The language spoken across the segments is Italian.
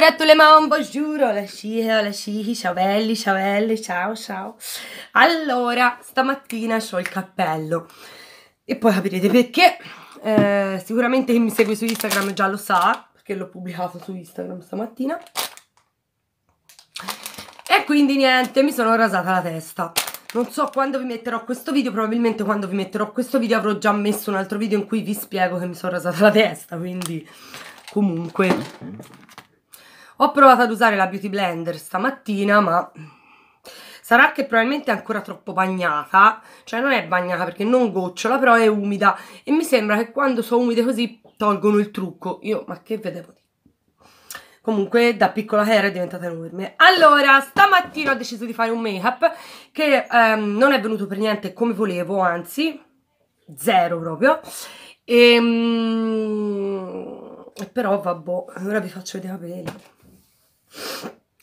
Tra tutte le buongiorno, hola shihe, hola shihi, ciao belli, ciao belli, ciao ciao. Allora, stamattina ho il cappello e poi capirete perché. Eh, sicuramente chi mi segue su Instagram già lo sa, perché l'ho pubblicato su Instagram stamattina. E quindi niente, mi sono rasata la testa. Non so quando vi metterò questo video, probabilmente quando vi metterò questo video avrò già messo un altro video in cui vi spiego che mi sono rasata la testa, quindi comunque ho provato ad usare la Beauty Blender stamattina, ma sarà che probabilmente è ancora troppo bagnata, cioè non è bagnata perché non gocciola, però è umida e mi sembra che quando sono umide così tolgono il trucco. Io, ma che vedevo di comunque da piccola che ero è diventata enorme. Allora, stamattina ho deciso di fare un make-up che ehm, non è venuto per niente come volevo, anzi, zero proprio. E, ehm, però vabbè, ora vi faccio vedere i capelli.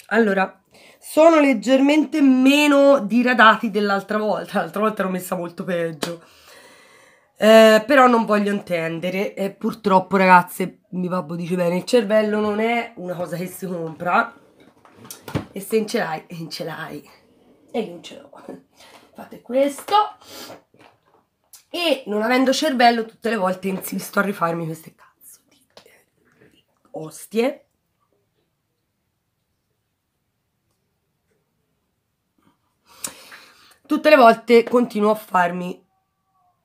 Allora, sono leggermente meno diradati dell'altra volta. L'altra volta l'ho messa molto peggio. Eh, però non voglio intendere. Eh, purtroppo, ragazze, mi babbo dice bene, il cervello non è una cosa che si compra. E se non ce l'hai, non eh, ce l'hai. E io ce l'ho. Fate questo. E non avendo cervello, tutte le volte insisto a rifarmi queste cazzo di ostie tutte le volte continuo a farmi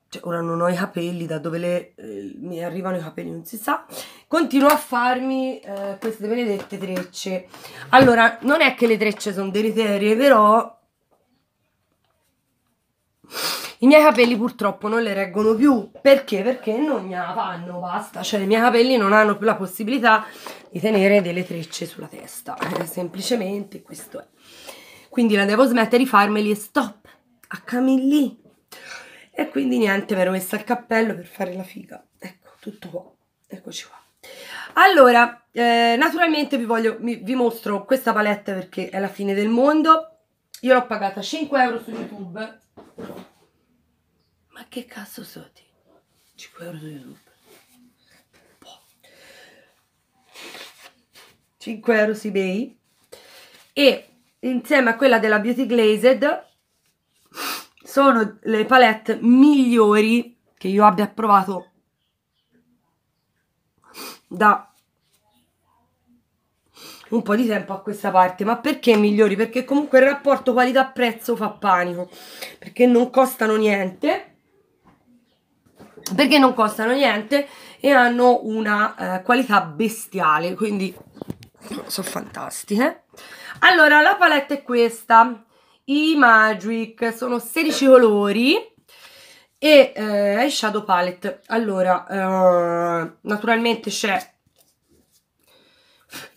cioè, ora non ho i capelli, da dove le, eh, mi arrivano i capelli non si sa, continuo a farmi eh, queste benedette trecce. Allora, non è che le trecce sono deleterie, però i miei capelli purtroppo non le reggono più, perché? Perché non ne fanno, basta, cioè i miei capelli non hanno più la possibilità di tenere delle trecce sulla testa, eh, semplicemente questo è quindi la devo smettere di farmeli e stop a camillì e quindi niente mi ero messa il cappello per fare la figa ecco tutto qua eccoci qua allora eh, naturalmente vi voglio mi, vi mostro questa palette perché è la fine del mondo io l'ho pagata 5 euro su youtube ma che cazzo sono 5 euro su youtube 5 boh. euro su ebay e insieme a quella della Beauty Glazed sono le palette migliori che io abbia provato da un po' di tempo a questa parte ma perché migliori? perché comunque il rapporto qualità prezzo fa panico perché non costano niente perché non costano niente e hanno una eh, qualità bestiale quindi sono fantastiche eh? allora la palette è questa i Magic sono 16 colori e eh, Shadow Palette allora eh, naturalmente c'è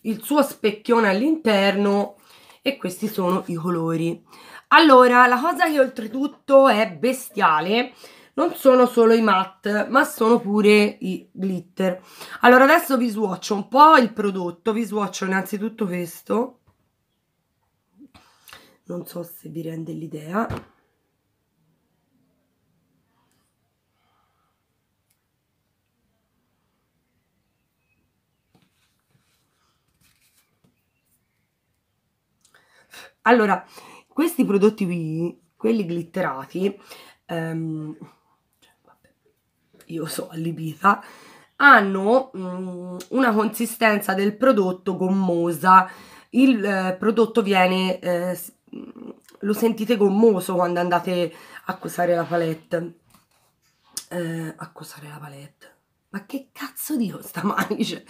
il suo specchione all'interno e questi sono i colori allora la cosa che oltretutto è bestiale non sono solo i matte, ma sono pure i glitter. Allora adesso vi swatcho un po' il prodotto, vi swatcho innanzitutto questo. Non so se vi rende l'idea. Allora, questi prodotti qui, quelli glitterati, ehm, io so allibita, hanno mh, mm, una consistenza del prodotto gommosa. Il eh, prodotto viene, eh, mm, lo sentite gommoso quando andate a cosare la palette. Eh, a cosare la palette. Ma che cazzo di sta manice?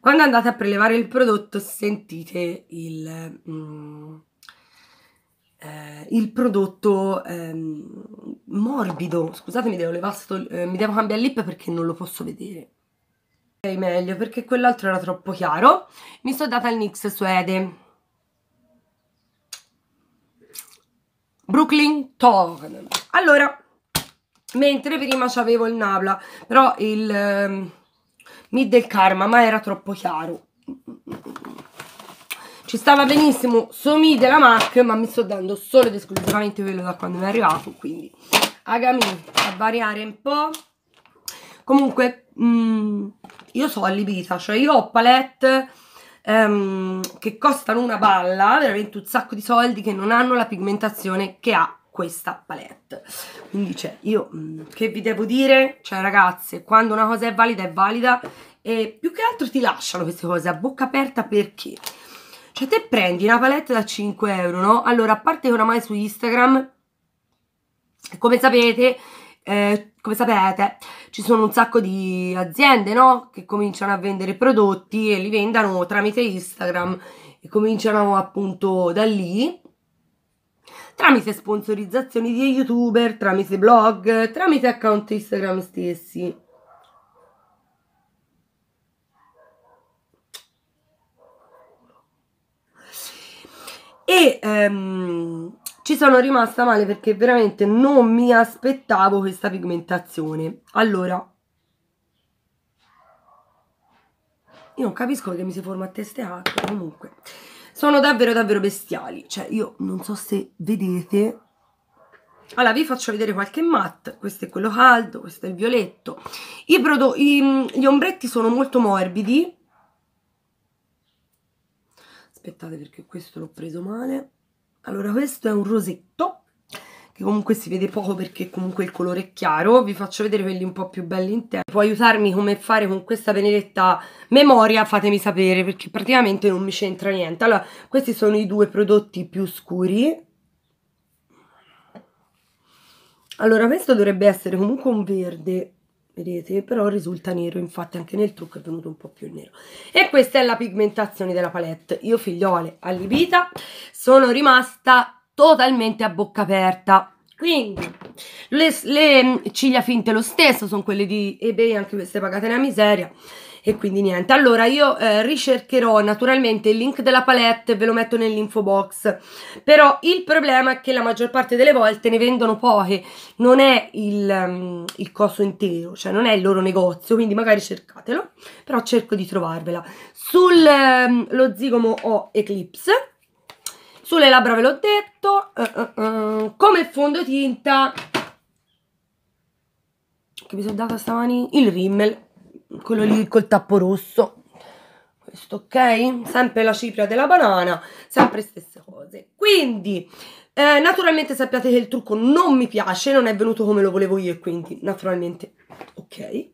Quando andate a prelevare il prodotto sentite il, mm, eh, il prodotto ehm, morbido. Scusatemi, devo levare eh, mi devo cambiare lip perché non lo posso vedere. Ok, meglio perché quell'altro era troppo chiaro. Mi sono data il NYX Suede. Brooklyn Tone. Allora, mentre prima c'avevo il Nabla, però il eh, Mid del Karma, ma era troppo chiaro ci stava benissimo Somi della MAC, ma mi sto dando solo ed esclusivamente quello da quando mi è arrivato, quindi Agami a variare un po'. Comunque, mh, mm, io sono allibita, cioè io ho palette um, che costano una balla, veramente un sacco di soldi, che non hanno la pigmentazione che ha questa palette. Quindi, cioè, io mh, mm, che vi devo dire? Cioè, ragazze, quando una cosa è valida, è valida e più che altro ti lasciano queste cose a bocca aperta perché cioè, te prendi una palette da 5 euro, no? Allora, a parte che oramai su Instagram, come sapete, eh, come sapete, ci sono un sacco di aziende, no? Che cominciano a vendere prodotti e li vendano tramite Instagram e cominciano appunto da lì tramite sponsorizzazioni di youtuber, tramite blog, tramite account Instagram stessi. ehm, ci sono rimasta male perché veramente non mi aspettavo questa pigmentazione. Allora, io non capisco che mi si forma a teste hack, comunque. Sono davvero davvero bestiali, cioè io non so se vedete... Allora, vi faccio vedere qualche matte, questo è quello caldo, questo è il violetto. I prodo, gli ombretti sono molto morbidi, aspettate perché questo l'ho preso male allora questo è un rosetto che comunque si vede poco perché comunque il colore è chiaro vi faccio vedere quelli un po' più belli in terra può aiutarmi come fare con questa benedetta memoria fatemi sapere perché praticamente non mi c'entra niente allora questi sono i due prodotti più scuri allora questo dovrebbe essere comunque un verde vedete però risulta nero infatti anche nel trucco è venuto un po' più nero e questa è la pigmentazione della palette io figliole allibita sono rimasta totalmente a bocca aperta quindi le, le mm, ciglia finte lo stesso, sono quelle di eBay, anche queste pagate nella miseria e quindi niente. Allora io eh, ricercherò naturalmente il link della palette, ve lo metto nell'info box, però il problema è che la maggior parte delle volte ne vendono poche, non è il, um, il costo intero, cioè non è il loro negozio, quindi magari cercatelo, però cerco di trovarvela. Sullo ehm, um, zigomo ho Eclipse, sulle labbra ve l'ho detto, uh, uh, uh. come fondotinta che vi sono data stamani, il rimmel, quello lì col tappo rosso, questo ok? Sempre la cipria della banana, sempre stesse cose. Quindi, eh, naturalmente sappiate che il trucco non mi piace, non è venuto come lo volevo io e quindi naturalmente ok.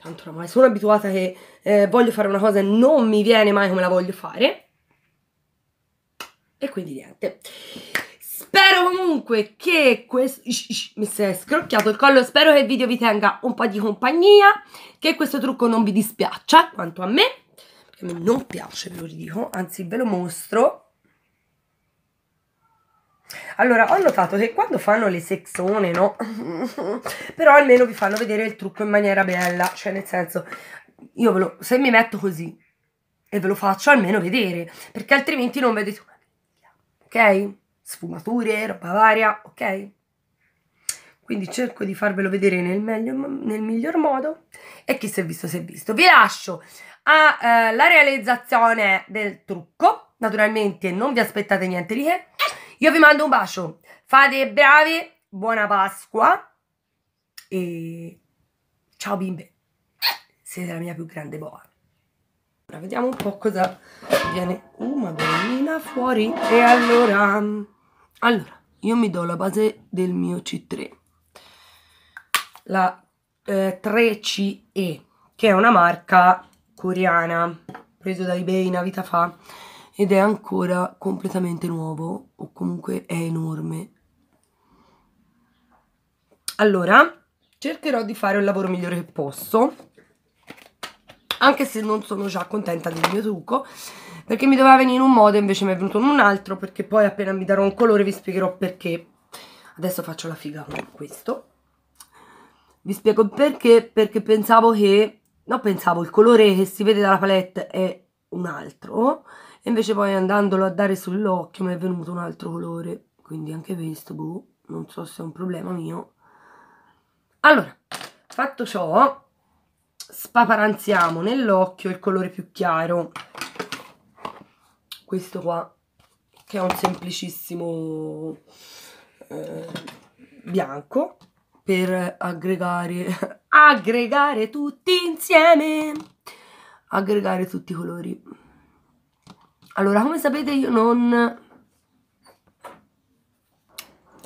Tanto ormai sono abituata che eh, voglio fare una cosa e non mi viene mai come la voglio fare. E quindi niente. Spero comunque che questo... Mi si è scrocchiato il collo, spero che il video vi tenga un po' di compagnia, che questo trucco non vi dispiaccia quanto a me, perché a me non piace, ve lo dico, anzi ve lo mostro. Allora, ho notato che quando fanno le sexone, no? Però almeno vi fanno vedere il trucco in maniera bella, cioè nel senso, io ve lo, se mi metto così e ve lo faccio almeno vedere, perché altrimenti non vedete... Ok? sfumature, roba varia, ok? Quindi cerco di farvelo vedere nel, meglio, nel miglior modo e chi si è visto si è visto. Vi lascio alla eh, realizzazione del trucco, naturalmente non vi aspettate niente di che. Io vi mando un bacio, fate bravi, buona Pasqua e ciao bimbe, siete la mia più grande boa. Ora vediamo un po' cosa viene. Uh, madonnina, fuori. E allora... Allora, io mi do la base del mio C3. La eh, 3CE, che è una marca coreana, preso da eBay una vita fa. Ed è ancora completamente nuovo, o comunque è enorme. Allora, cercherò di fare il lavoro migliore che posso anche se non sono già contenta del mio trucco perché mi doveva venire in un modo e invece mi è venuto in un altro perché poi appena mi darò un colore vi spiegherò perché adesso faccio la figa con questo vi spiego perché perché pensavo che no pensavo il colore che si vede dalla palette è un altro e invece poi andandolo a dare sull'occhio mi è venuto un altro colore quindi anche questo boh non so se è un problema mio allora fatto ciò spaparanziamo nell'occhio il colore più chiaro questo qua che è un semplicissimo eh, bianco per aggregare aggregare tutti insieme aggregare tutti i colori allora come sapete io non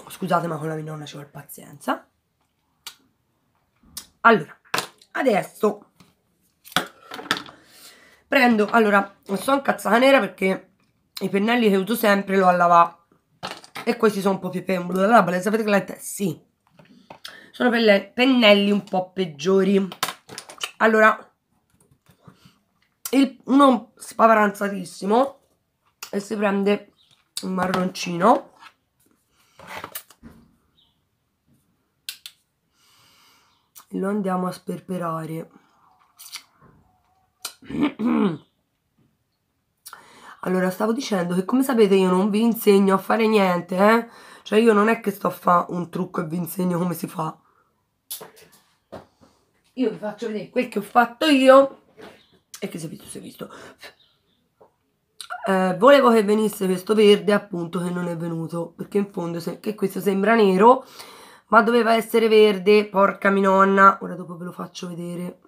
scusate ma con la mia nonna ci vuole pazienza allora adesso prendo allora sto in cazzata nera perché i pennelli che uso sempre lo a lavare e questi sono un po' più pembrola sapete che la testa sì sono pennelli un po' peggiori allora il, uno spavaranzatissimo e si prende un marroncino lo andiamo a sperperare allora stavo dicendo che come sapete io non vi insegno a fare niente eh? cioè io non è che sto a fare un trucco e vi insegno come si fa io vi faccio vedere quel che ho fatto io e che si è visto si è visto eh, volevo che venisse questo verde appunto che non è venuto perché in fondo se, che questo sembra nero ma doveva essere verde, porca nonna, Ora dopo ve lo faccio vedere.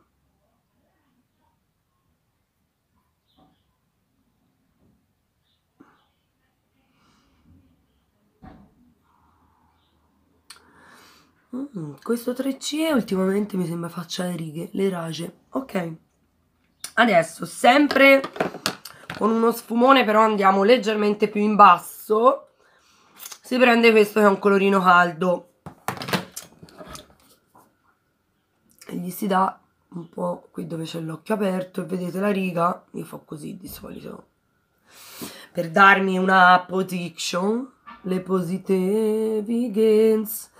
Mm, questo 3CE ultimamente mi sembra faccia le righe, le rage. Ok. Adesso, sempre con uno sfumone, però andiamo leggermente più in basso, si prende questo che è un colorino caldo. e gli si dà un po' qui dove c'è l'occhio aperto e vedete la riga, io fa così di solito. Per darmi una position, le positive vegans.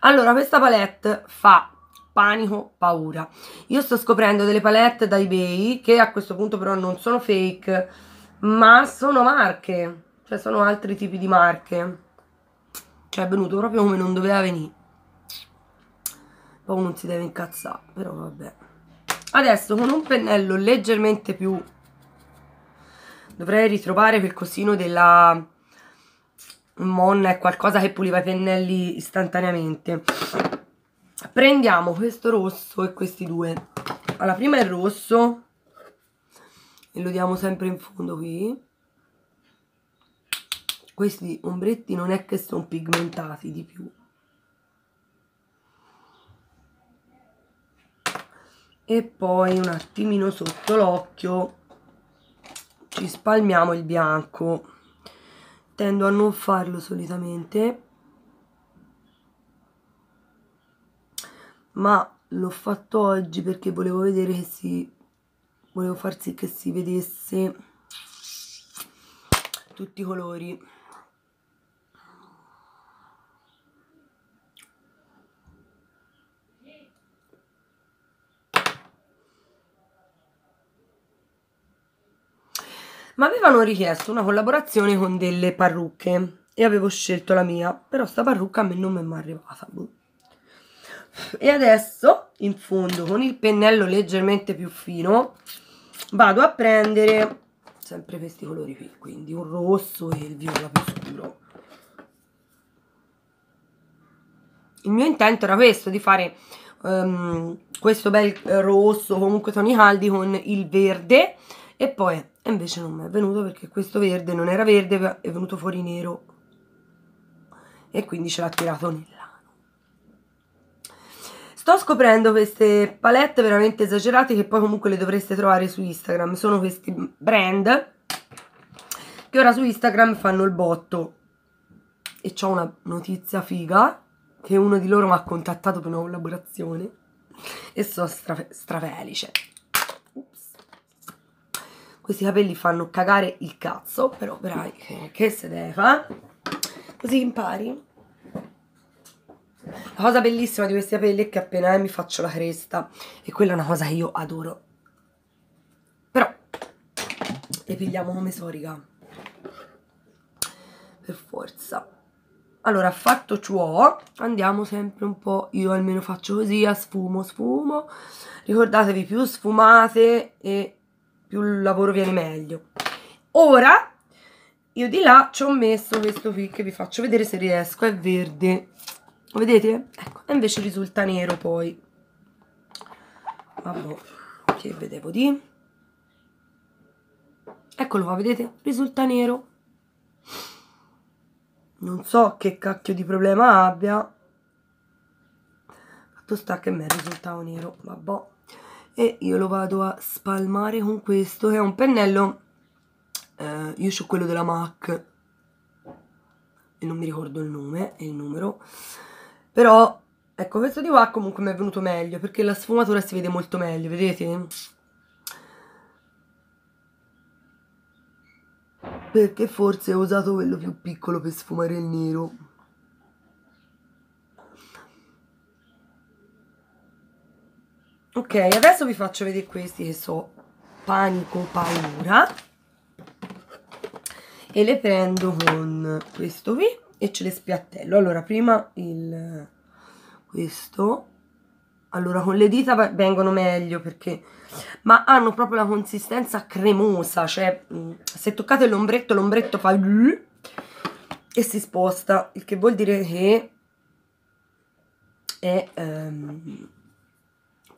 Allora, questa palette fa panico, paura. Io sto scoprendo delle palette da eBay che a questo punto però non sono fake, ma sono marche, cioè sono altri tipi di marche. Cioè è venuto proprio come non doveva venire poi non si deve incazzare, però vabbè. Adesso con un pennello leggermente più... Dovrei ritrovare quel cosino della Monna, è qualcosa che puliva i pennelli istantaneamente. Prendiamo questo rosso e questi due. Alla prima il rosso e lo diamo sempre in fondo qui. Questi ombretti non è che sono pigmentati di più, e poi un attimino sotto l'occhio ci spalmiamo il bianco tendo a non farlo solitamente ma l'ho fatto oggi perché volevo vedere che si volevo far sì che si vedesse tutti i colori ma avevano richiesto una collaborazione con delle parrucche e avevo scelto la mia, però sta parrucca a me non mi è mai arrivata. Boh. E adesso, in fondo, con il pennello leggermente più fino, vado a prendere sempre questi colori qui, quindi un rosso e il viola più scuro. Il mio intento era questo, di fare um, questo bel rosso, comunque toni caldi, con il verde, e poi, invece non mi è venuto perché questo verde non era verde, è venuto fuori nero. E quindi ce l'ha tirato nell'ano. Sto scoprendo queste palette veramente esagerate che poi comunque le dovreste trovare su Instagram. Sono questi brand che ora su Instagram fanno il botto. E ho una notizia figa che uno di loro mi ha contattato per una collaborazione e sono strafelice. Questi capelli fanno cagare il cazzo, però bravi, che, che se deve fa. Così impari. La cosa bellissima di questi capelli è che appena eh, mi faccio la cresta e quella è una cosa che io adoro. Però le pigliamo come soriga. Per forza. Allora, fatto ciò, andiamo sempre un po', io almeno faccio così, a sfumo, sfumo. Ricordatevi, più sfumate e più il lavoro viene meglio. Ora, io di là ci ho messo questo qui che vi faccio vedere se riesco, è verde. Lo vedete? Ecco, e invece risulta nero poi. Vabbè, che vedevo di... Eccolo qua, vedete? Risulta nero. Non so che cacchio di problema abbia. Fatto sta che me risultava nero, vabbè e io lo vado a spalmare con questo che è un pennello eh, io ho quello della MAC e non mi ricordo il nome e il numero però ecco questo di qua comunque mi è venuto meglio perché la sfumatura si vede molto meglio vedete? perché forse ho usato quello più piccolo per sfumare il nero ok adesso vi faccio vedere questi che so panico paura e le prendo con questo qui e ce le spiattello allora prima il questo allora con le dita vengono meglio perché ma hanno proprio la consistenza cremosa cioè mm, se toccate l'ombretto l'ombretto fa e si sposta il che vuol dire che è um,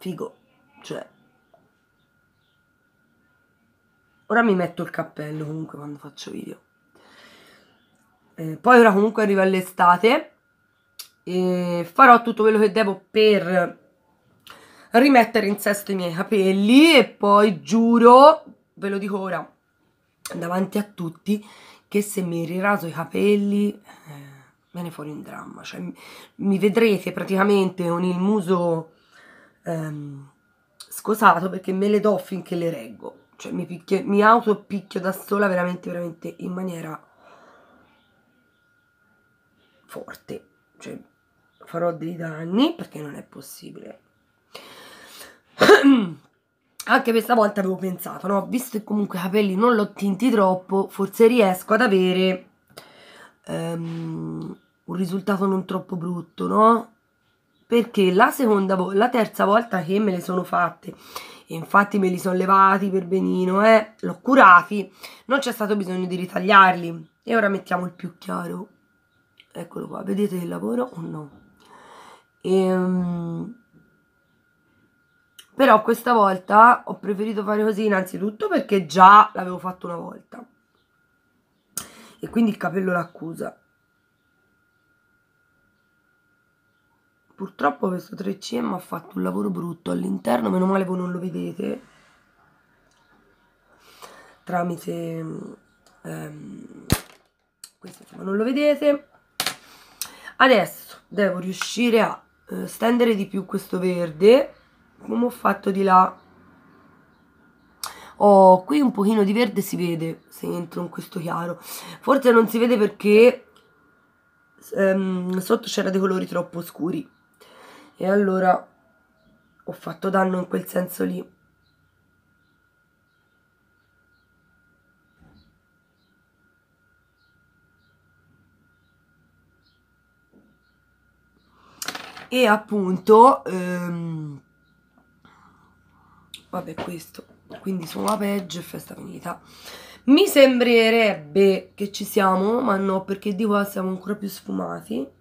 figo, cioè... Ora mi metto il cappello comunque quando faccio video. Eh, poi ora comunque arriva l'estate e farò tutto quello che devo per rimettere in sesto i miei capelli e poi giuro, ve lo dico ora, davanti a tutti, che se mi riraso i capelli eh, me ne fuori un dramma. Cioè, mi vedrete praticamente con il muso ehm, scosato perché me le do finché le reggo. Cioè mi, picchio, mi autopicchio da sola veramente, veramente in maniera forte. Cioè farò dei danni perché non è possibile. Anche questa volta avevo pensato, no? Visto che comunque i capelli non l'ho tinti troppo, forse riesco ad avere um, un risultato non troppo brutto, no? perché la seconda la terza volta che me le sono fatte, e infatti me li sono levati per benino, eh, l'ho curati, non c'è stato bisogno di ritagliarli. E ora mettiamo il più chiaro. Eccolo qua, vedete il lavoro o no? Ehm... Però questa volta ho preferito fare così innanzitutto perché già l'avevo fatto una volta. E quindi il capello l'accusa. Purtroppo questo 3CM ha fatto un lavoro brutto all'interno, meno male voi non lo vedete, tramite mm, ehm, questo insomma non lo vedete. Adesso devo riuscire a eh, stendere di più questo verde, come ho fatto di là. Oh, qui un pochino di verde si vede se entro in questo chiaro. Forse non si vede perché ehm, sotto c'era dei colori troppo scuri. E allora ho fatto danno in quel senso lì. E appunto, ehm, vabbè questo, quindi sono la peggio e festa finita. Mi sembrerebbe che ci siamo, ma no, perché di qua siamo ancora più sfumati.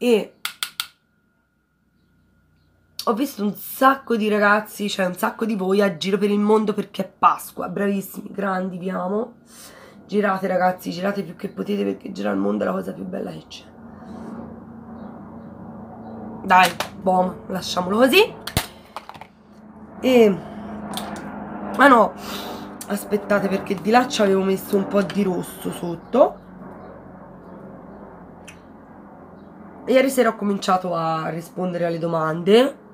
E ho visto un sacco di ragazzi, cioè un sacco di voi a giro per il mondo perché è Pasqua. Bravissimi, grandi, vi amo. Girate ragazzi, girate più che potete perché girare il mondo è la cosa più bella che c'è. Dai, boom, lasciamolo così. E... Ma no, aspettate perché di là ci avevo messo un po' di rosso sotto. Ieri sera ho cominciato a rispondere alle domande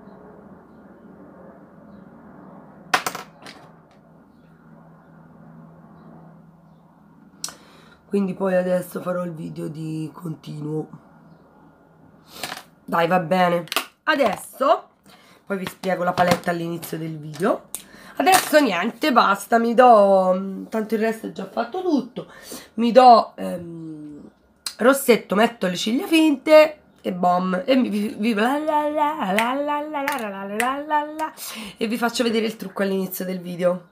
quindi poi adesso farò il video di continuo dai va bene adesso poi vi spiego la paletta all'inizio del video adesso niente basta mi do tanto il resto è già fatto tutto mi do ehm, rossetto metto le ciglia finte e bom e vi, faccio vedere il trucco all'inizio del video